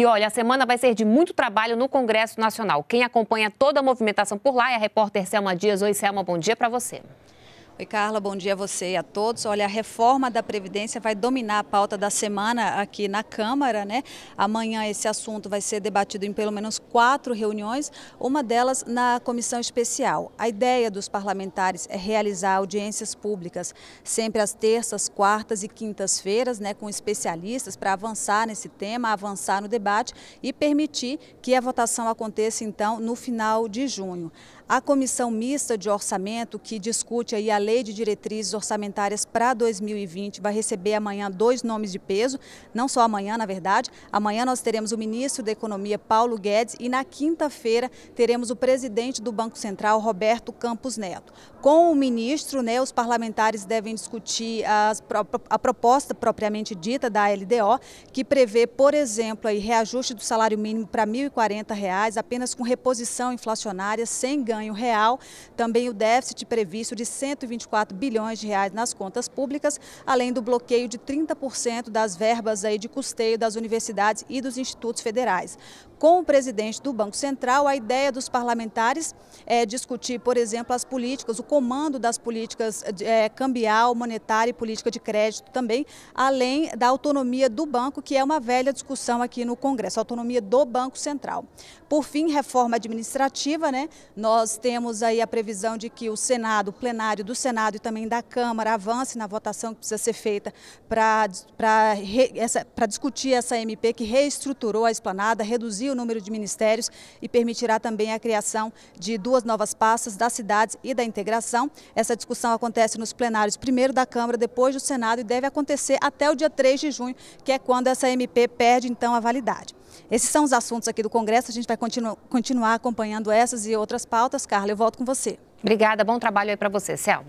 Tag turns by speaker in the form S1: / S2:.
S1: E olha, a semana vai ser de muito trabalho no Congresso Nacional. Quem acompanha toda a movimentação por lá é a repórter Selma Dias. Oi, Selma, bom dia para você. Oi, Carla, bom dia a você e a todos. Olha, a reforma da Previdência vai dominar a pauta da semana aqui na Câmara, né? Amanhã esse assunto vai ser debatido em pelo menos quatro reuniões, uma delas na comissão especial. A ideia dos parlamentares é realizar audiências públicas sempre às terças, quartas e quintas-feiras, né, com especialistas para avançar nesse tema, avançar no debate e permitir que a votação aconteça então no final de junho. A comissão mista de orçamento que discute aí a lei de diretrizes orçamentárias para 2020 vai receber amanhã dois nomes de peso, não só amanhã, na verdade. Amanhã nós teremos o ministro da Economia Paulo Guedes e na quinta-feira teremos o presidente do Banco Central Roberto Campos Neto. Com o ministro, né, os parlamentares devem discutir as, a proposta propriamente dita da LDO, que prevê, por exemplo, aí, reajuste do salário mínimo para R$ 1.040, apenas com reposição inflacionária, sem ganho ganho real, também o déficit previsto de 124 bilhões de reais nas contas públicas, além do bloqueio de 30% das verbas aí de custeio das universidades e dos institutos federais. Com o presidente do Banco Central, a ideia dos parlamentares é discutir, por exemplo, as políticas, o comando das políticas é, cambial, monetária e política de crédito também, além da autonomia do banco, que é uma velha discussão aqui no Congresso, a autonomia do Banco Central. Por fim, reforma administrativa, né? Nós nós temos aí a previsão de que o Senado, o plenário do Senado e também da Câmara avance na votação que precisa ser feita para discutir essa MP que reestruturou a esplanada, reduziu o número de ministérios e permitirá também a criação de duas novas pastas das cidades e da integração. Essa discussão acontece nos plenários primeiro da Câmara, depois do Senado e deve acontecer até o dia 3 de junho, que é quando essa MP perde então a validade. Esses são os assuntos aqui do Congresso. A gente vai continu continuar acompanhando essas e outras pautas. Carla, eu volto com você. Obrigada. Bom trabalho aí para você, Selma.